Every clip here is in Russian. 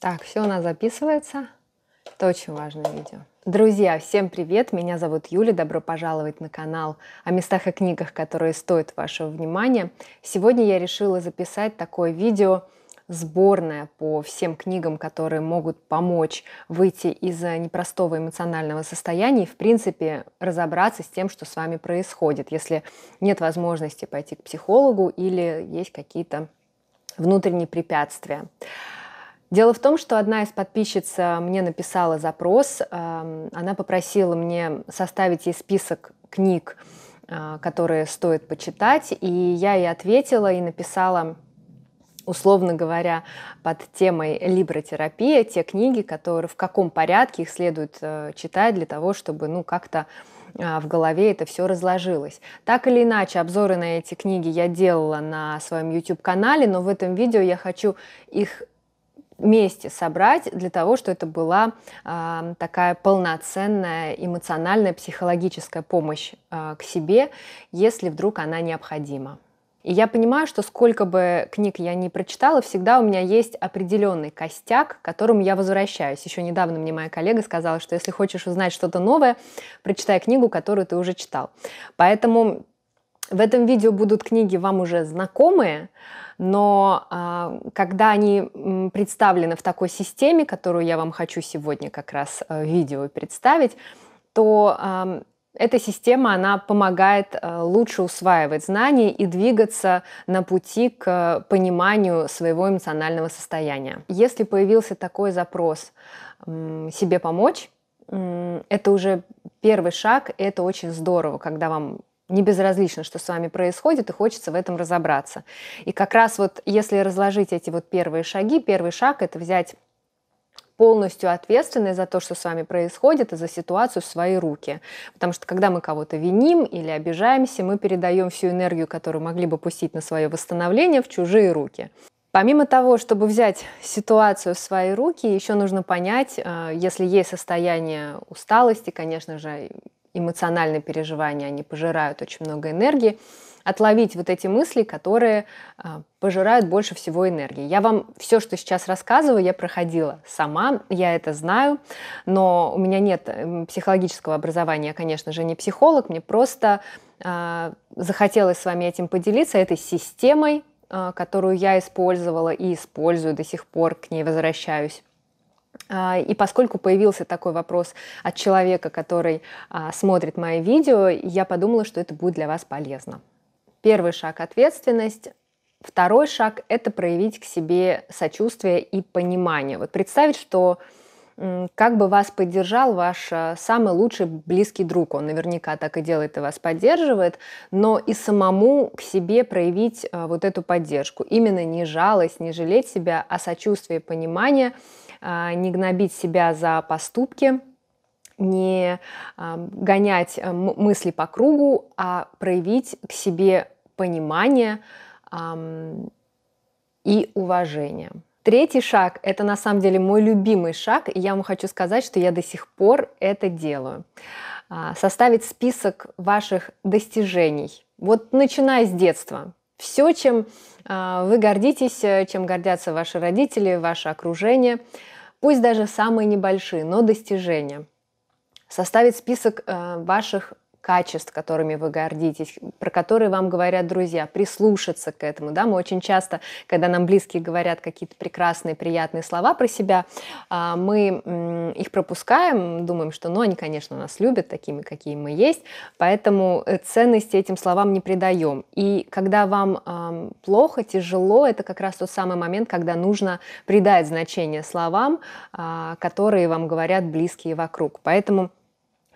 Так, все у нас записывается. Это очень важное видео. Друзья, всем привет! Меня зовут Юля. Добро пожаловать на канал о местах и книгах, которые стоят вашего внимания. Сегодня я решила записать такое видео сборное по всем книгам, которые могут помочь выйти из непростого эмоционального состояния и, в принципе, разобраться с тем, что с вами происходит, если нет возможности пойти к психологу или есть какие-то внутренние препятствия. Дело в том, что одна из подписчиц э, мне написала запрос. Эм, она попросила мне составить ей список книг, э, которые стоит почитать. И я ей ответила и написала условно говоря, под темой либротерапия, те книги, которые в каком порядке их следует э, читать для того, чтобы ну, как-то в голове это все разложилось. Так или иначе, обзоры на эти книги я делала на своем YouTube-канале, но в этом видео я хочу их вместе собрать для того, чтобы это была э, такая полноценная эмоциональная психологическая помощь э, к себе, если вдруг она необходима. И я понимаю, что сколько бы книг я ни прочитала, всегда у меня есть определенный костяк, к которому я возвращаюсь. Еще недавно мне моя коллега сказала, что если хочешь узнать что-то новое, прочитай книгу, которую ты уже читал. Поэтому в этом видео будут книги вам уже знакомые, но а, когда они представлены в такой системе, которую я вам хочу сегодня как раз в э, видео представить, то эта система, она помогает э, лучше усваивать знания и двигаться на пути к пониманию своего эмоционального состояния. Если появился такой запрос себе помочь, это уже первый шаг, это очень здорово, когда вам не безразлично, что с вами происходит, и хочется в этом разобраться. И как раз вот если разложить эти вот первые шаги, первый шаг – это взять полностью ответственны за то, что с вами происходит, и за ситуацию в свои руки. Потому что когда мы кого-то виним или обижаемся, мы передаем всю энергию, которую могли бы пустить на свое восстановление, в чужие руки. Помимо того, чтобы взять ситуацию в свои руки, еще нужно понять, э, если есть состояние усталости, конечно же, эмоциональные переживания, они пожирают очень много энергии, отловить вот эти мысли, которые а, пожирают больше всего энергии. Я вам все, что сейчас рассказываю, я проходила сама, я это знаю, но у меня нет эм, психологического образования, я, конечно же, не психолог, мне просто а, захотелось с вами этим поделиться, этой системой, а, которую я использовала и использую до сих пор, к ней возвращаюсь. А, и поскольку появился такой вопрос от человека, который а, смотрит мои видео, я подумала, что это будет для вас полезно. Первый шаг – ответственность. Второй шаг – это проявить к себе сочувствие и понимание. Вот представить, что как бы вас поддержал ваш а, самый лучший близкий друг. Он наверняка так и делает и вас поддерживает, но и самому к себе проявить вот эту поддержку. Именно не жалость, не жалеть себя, а сочувствие и понимание – а, не гнобить себя за поступки, не а, гонять э, мысли по кругу, а проявить к себе понимание и уважение. Третий шаг – это на самом деле мой любимый шаг, и я вам хочу сказать, что я до сих пор это делаю. А, составить список ваших достижений. Вот начиная с детства все, чем а, вы гордитесь, э, чем гордятся ваши родители, ваше окружение, пусть даже самые небольшие, но достижения. Составить список э, ваших качеств, которыми вы гордитесь, про которые вам говорят друзья, прислушаться к этому. Да? Мы очень часто, когда нам близкие говорят какие-то прекрасные, приятные слова про себя, а, мы их пропускаем, думаем, что ну, они, конечно, нас любят такими, какие мы есть, поэтому э, ценности этим словам не придаем. И когда вам а, плохо, тяжело, это как раз тот самый момент, когда нужно придать значение словам, а, которые вам говорят близкие вокруг. Поэтому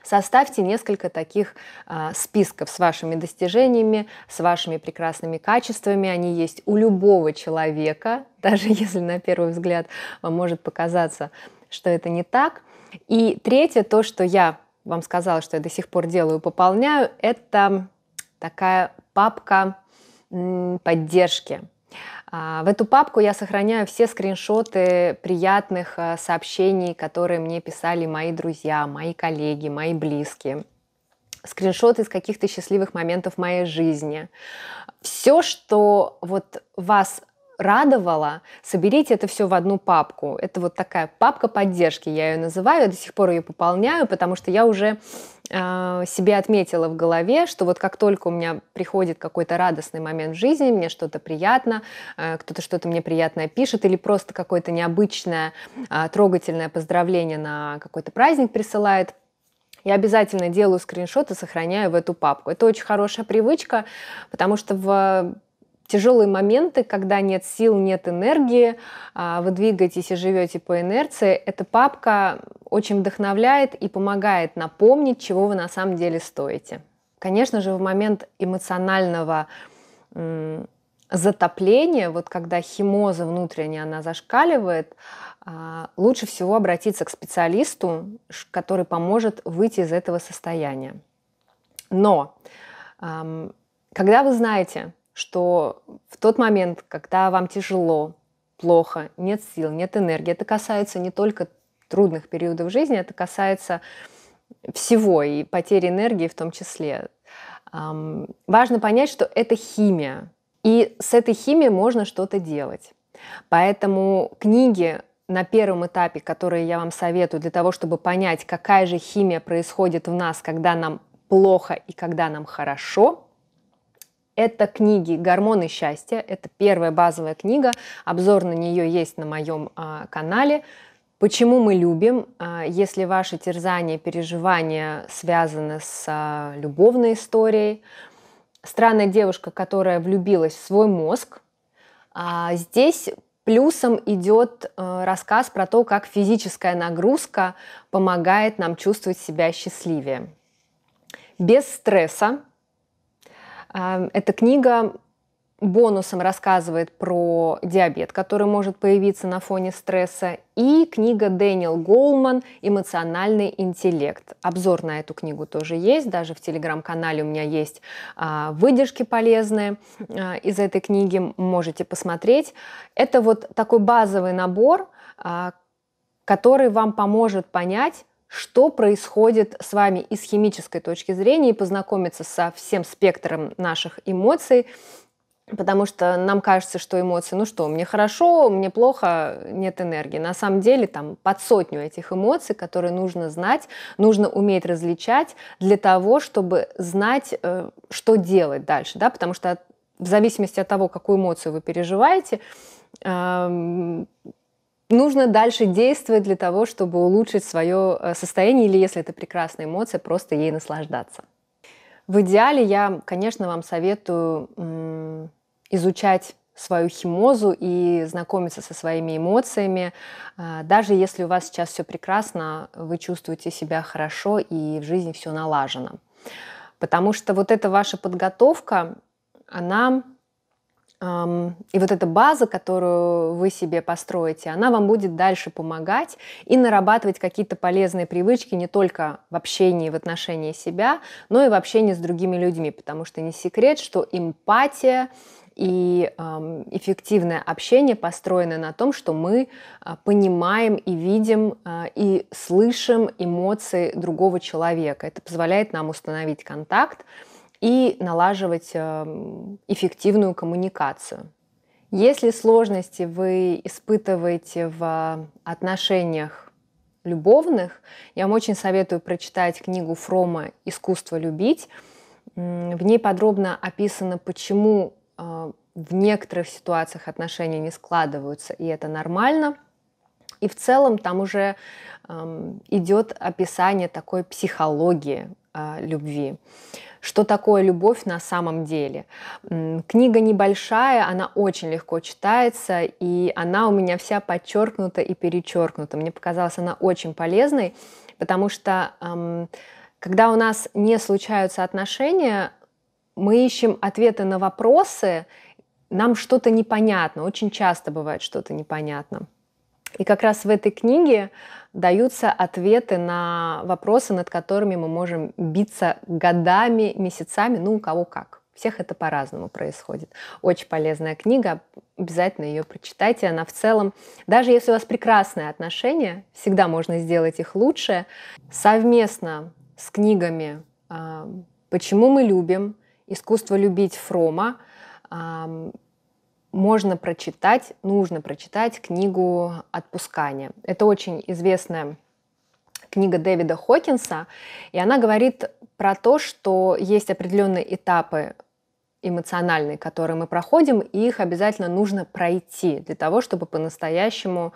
Составьте несколько таких э, списков с вашими достижениями, с вашими прекрасными качествами. Они есть у любого человека, даже если на первый взгляд вам может показаться, что это не так. И третье, то, что я вам сказала, что я до сих пор делаю, пополняю, это такая папка поддержки – а, в эту папку я сохраняю все скриншоты приятных э, сообщений, которые мне писали мои друзья, мои коллеги, мои близкие. Скриншоты из каких-то счастливых моментов моей жизни. Все, что вот вас радовало, соберите это все в одну папку. Это вот такая папка поддержки, я ее называю, я до сих пор ее пополняю, потому что я уже э, себе отметила в голове, что вот как только у меня приходит какой-то радостный момент в жизни, мне что-то приятно, э, кто-то что-то мне приятное пишет, или просто какое-то необычное, э, трогательное поздравление на какой-то праздник присылает, я обязательно делаю скриншот и сохраняю в эту папку. Это очень хорошая привычка, потому что в тяжелые моменты, когда нет сил, нет энергии, а, вы двигаетесь и живете по инерции, эта папка очень вдохновляет и помогает напомнить, чего вы на самом деле стоите. Конечно же, в момент эмоционального затопления, вот когда химоза внутренняя, она зашкаливает, а, лучше всего обратиться к специалисту, который поможет выйти из этого состояния. Но когда вы знаете, что в тот момент, когда вам тяжело, плохо, нет сил, нет энергии, это касается не только трудных периодов жизни, это касается всего, и потери энергии в том числе. Важно понять, что это химия, и с этой химией можно что-то делать. Поэтому книги на первом этапе, которые я вам советую для того, чтобы понять, какая же химия происходит в нас, когда нам плохо и когда нам хорошо – это книги «Гормоны счастья». Это первая базовая книга. Обзор на нее есть на моем а, канале. Почему мы любим? А, если ваши терзания, переживания связаны с а, любовной историей. Странная девушка, которая влюбилась в свой мозг. А, здесь Плюсом идет а, рассказ про то, как физическая нагрузка помогает нам чувствовать себя счастливее. Без стресса, эта книга бонусом рассказывает про диабет, который может появиться на фоне стресса, и книга Дэниел Голман «Эмоциональный интеллект». Обзор на эту книгу тоже есть, даже в телеграм-канале у меня есть а, выдержки полезные а, из этой книги, можете посмотреть. Это вот такой базовый набор, а, который вам поможет понять, что происходит с вами из химической точки зрения, и познакомиться со всем спектром наших эмоций, потому что нам кажется, что эмоции, ну что, мне хорошо, мне плохо, нет энергии. На самом деле там под сотню этих эмоций, которые нужно знать, нужно уметь различать для того, чтобы знать, э, что делать дальше, да, потому что в зависимости от того, какую эмоцию вы переживаете, эм, нужно дальше действовать для того, чтобы улучшить свое э, состояние или, если это прекрасная эмоция, просто ей наслаждаться. В идеале я, конечно, вам советую изучать свою химозу и знакомиться со своими эмоциями. А, даже если у вас сейчас все прекрасно, вы чувствуете себя хорошо и в жизни все налажено. Потому что вот эта ваша подготовка, она и вот эта база, которую вы себе построите, она вам будет дальше помогать и нарабатывать какие-то полезные привычки не только в общении, в отношении себя, но и в общении с другими людьми, потому что не секрет, что эмпатия и эффективное общение построены на том, что мы а, понимаем и видим а, и слышим эмоции другого человека. Это позволяет нам установить контакт, и налаживать э, эм, эффективную коммуникацию. Если сложности вы испытываете в э, отношениях любовных, я вам очень советую прочитать книгу Фрома «Искусство любить». В ней подробно описано, почему э, в некоторых ситуациях отношения не складываются, и это нормально. И в целом там уже эм, идет описание такой психологии любви что такое любовь на самом деле. Книга небольшая, она очень легко читается, и она у меня вся подчеркнута и перечеркнута. Мне показалась она очень полезной, потому что эм, когда у нас не случаются отношения, мы ищем ответы на вопросы, нам что-то непонятно, очень часто бывает что-то непонятно. И как раз в этой книге даются ответы на вопросы, над которыми мы можем биться годами, месяцами, ну у кого как. Всех это по-разному происходит. Очень полезная книга, обязательно ее прочитайте. Она в целом, даже если у вас прекрасные отношения, всегда можно сделать их лучше. Совместно с книгами а, «Почему мы любим», «Искусство любить Фрома», можно прочитать, нужно прочитать книгу «Отпускание». Это очень известная книга Дэвида Хокинса, и она говорит про то, что есть определенные этапы эмоциональные, которые мы проходим, и их обязательно нужно пройти для того, чтобы по-настоящему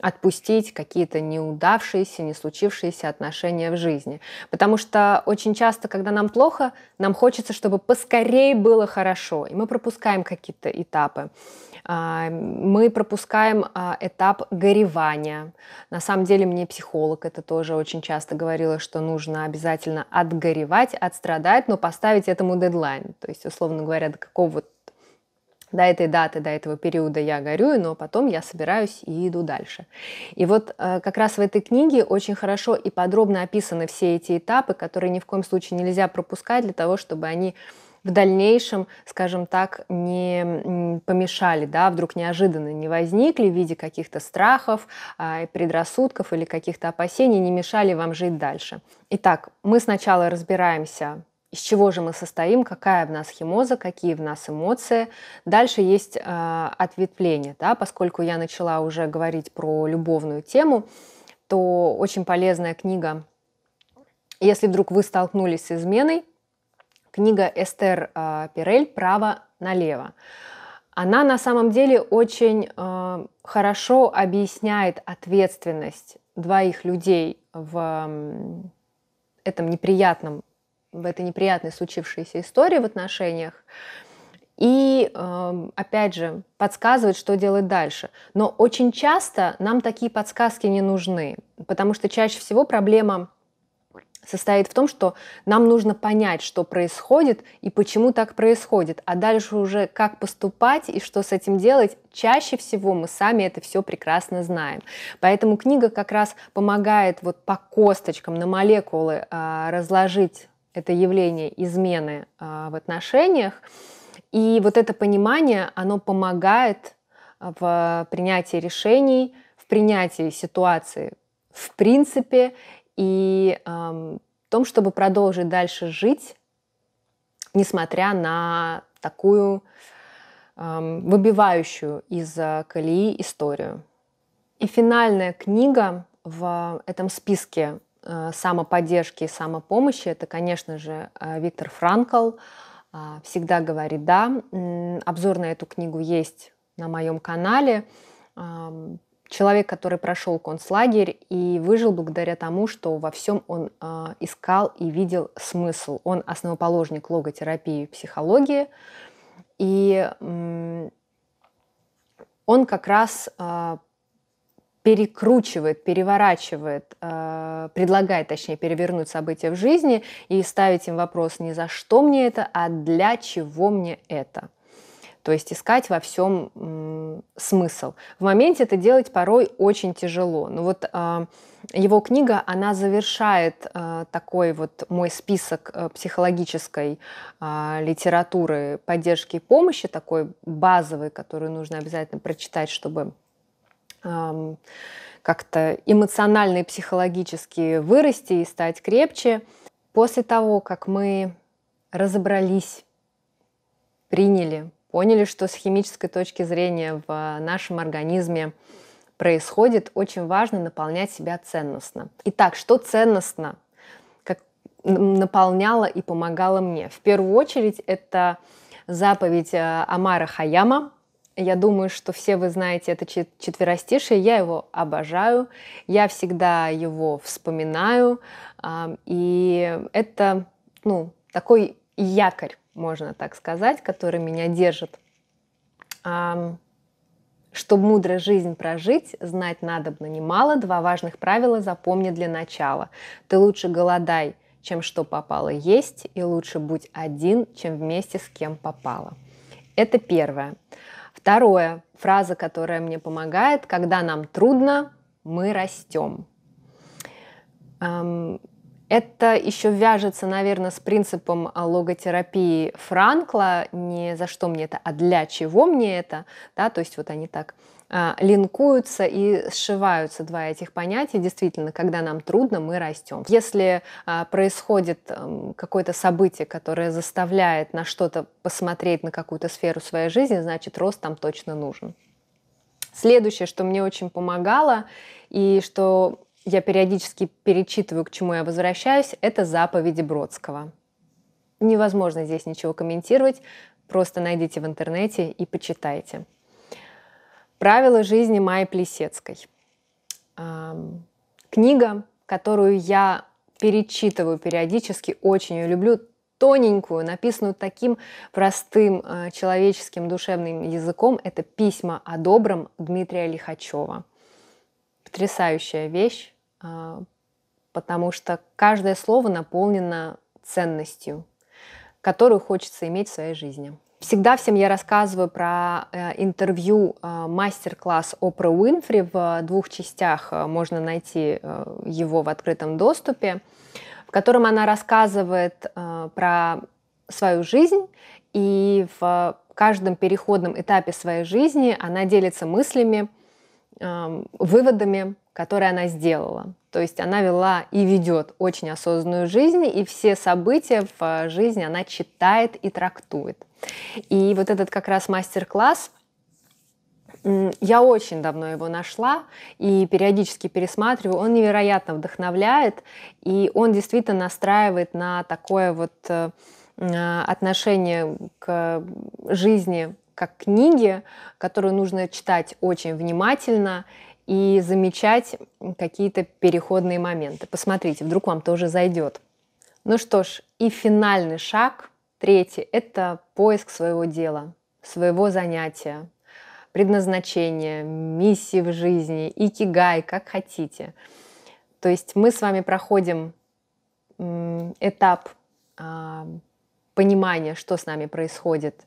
отпустить какие-то неудавшиеся, не случившиеся отношения в жизни. Потому что очень часто, когда нам плохо, нам хочется, чтобы поскорее было хорошо. И мы пропускаем какие-то этапы. А, мы пропускаем а, этап горевания. На самом деле мне психолог это тоже очень часто говорила, что нужно обязательно отгоревать, отстрадать, но поставить этому дедлайн. То есть, условно говоря, до какого до этой даты, до этого периода я горюю, но потом я собираюсь и иду дальше. И вот э, как раз в этой книге очень хорошо и подробно описаны все эти этапы, которые ни в коем случае нельзя пропускать для того, чтобы они в дальнейшем, скажем так, не помешали, да, вдруг неожиданно не возникли в виде каких-то страхов, а, предрассудков или каких-то опасений, не мешали вам жить дальше. Итак, мы сначала разбираемся из чего же мы состоим, какая в нас химоза, какие в нас эмоции. Дальше есть э, ответвление, да, поскольку я начала уже говорить про любовную тему, то очень полезная книга, если вдруг вы столкнулись с изменой, книга Эстер э, Пирель «Право налево». Она на самом деле очень э, хорошо объясняет ответственность двоих людей в этом неприятном в этой неприятной случившейся истории в отношениях и, эм, опять же, подсказывает, что делать дальше. Но очень часто нам такие подсказки не нужны, потому что чаще всего проблема состоит в том, что нам нужно понять, что происходит и почему так происходит, а дальше уже как поступать и что с этим делать, чаще всего мы сами это все прекрасно знаем. Поэтому книга как раз помогает вот по косточкам на молекулы а, разложить это явление измены а, в отношениях. И вот это понимание, оно помогает а, в принятии решений, в принятии ситуации в принципе и в том, чтобы продолжить дальше жить, несмотря на такую выбивающую из а, колеи историю. И финальная книга в этом списке Э, самоподдержки и самопомощи, это, конечно же, э, Виктор Франкл. А, «Всегда говорит да». Обзор на эту книгу есть на моем канале. Человек, который прошел концлагерь и выжил благодаря тому, что во всем он а, искал и видел смысл. Он основоположник логотерапии и психологии. И он как раз а, перекручивает, переворачивает, э, предлагает, точнее, перевернуть события в жизни и ставить им вопрос не за что мне это, а для чего мне это. То есть искать во всем м, смысл. В моменте это делать порой очень тяжело. Но вот э, его книга, она завершает э, такой вот мой список э, психологической э, литературы поддержки и помощи, такой базовый, который нужно обязательно прочитать, чтобы Эм, как-то эмоционально и психологически вырасти и стать крепче. После того, как мы разобрались, приняли, поняли, что с химической точки зрения в нашем организме происходит, очень важно наполнять себя ценностно. Итак, что ценностно как наполняло и помогало мне? В первую очередь это заповедь э, Амара Хаяма я думаю, что все вы знаете это четверостишее. Я его обожаю. Я всегда его вспоминаю. И это ну, такой якорь, можно так сказать, который меня держит. Чтобы мудро жизнь прожить, знать надобно немало. Два важных правила запомни для начала. Ты лучше голодай, чем что попало есть, и лучше будь один, чем вместе с кем попало. Это первое. Второе, фраза, которая мне помогает, когда нам трудно, мы растем. Эм, это еще вяжется, наверное, с принципом а, логотерапии Франкла, не за что мне это, а для чего мне это, да, то есть вот они так а, линкуются и сшиваются два этих понятия. Действительно, когда нам трудно, мы растем. Если а, происходит эм, какое-то событие, которое заставляет на что-то посмотреть, на какую-то сферу своей жизни, значит, рост там точно нужен. Следующее, что мне очень помогало и что я периодически перечитываю, к чему я возвращаюсь, это заповеди Бродского. Невозможно здесь ничего комментировать, просто найдите в интернете и почитайте. Правила жизни Майи Плесецкой. Книга, которую я перечитываю периодически, очень ее люблю, тоненькую, написанную таким простым э, человеческим душевным языком. Это письма о добром Дмитрия Лихачева. Потрясающая вещь, а, потому что каждое слово наполнено ценностью, которую хочется иметь в своей жизни. Всегда всем я рассказываю про э, интервью э, мастер-класс Опры Уинфри. В двух частях э, можно найти его в открытом доступе, в котором она рассказывает про свою жизнь и в каждом переходном этапе своей жизни она делится мыслями, выводами, которые она сделала. То есть она вела и ведет очень осознанную жизнь, и все события в жизни она читает и трактует. И вот этот как раз мастер-класс, я очень давно его нашла и периодически пересматриваю. Он невероятно вдохновляет, и он действительно настраивает на такое вот э, э, отношение к жизни как книги, которую нужно читать очень внимательно и замечать какие-то переходные моменты. Посмотрите, вдруг вам тоже зайдет. Ну что ж, и финальный шаг Третье – это поиск своего дела, своего занятия, предназначения, миссии в жизни, икигай, как хотите. То есть мы с вами проходим этап а, понимания, что с нами происходит,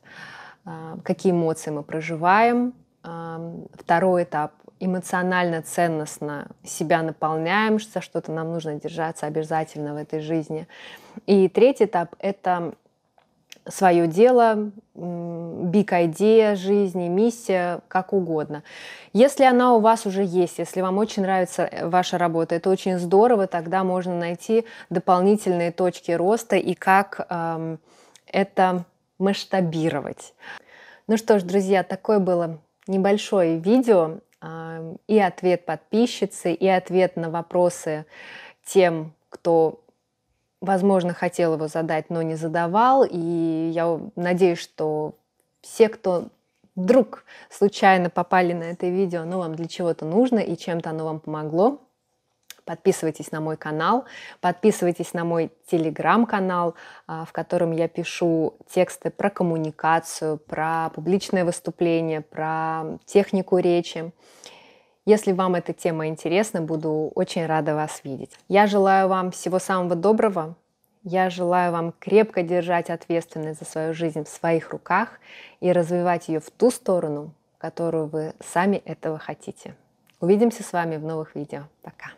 а, какие эмоции мы проживаем. А, второй этап эмоционально ценностно себя наполняем, за что-то нам нужно держаться обязательно в этой жизни. И третий этап — это свое дело, big idea жизни, миссия, как угодно. Если она у вас уже есть, если вам очень нравится э, ваша работа, это очень здорово, тогда можно найти дополнительные точки роста и как эм, это масштабировать. Ну что ж, друзья, такое было небольшое видео э, и ответ подписчицы, и ответ на вопросы тем, кто возможно, хотел его задать, но не задавал. И я надеюсь, что все, кто вдруг случайно попали на это видео, оно вам для чего-то нужно и чем-то оно вам помогло. Подписывайтесь на мой канал, подписывайтесь на мой телеграм-канал, а, в котором я пишу тексты про коммуникацию, про публичное выступление, про технику речи. Если вам эта тема интересна, буду очень рада вас видеть. Я желаю вам всего самого доброго. Я желаю вам крепко держать ответственность за свою жизнь в своих руках и развивать ее в ту сторону, которую вы сами этого хотите. Увидимся с вами в новых видео. Пока!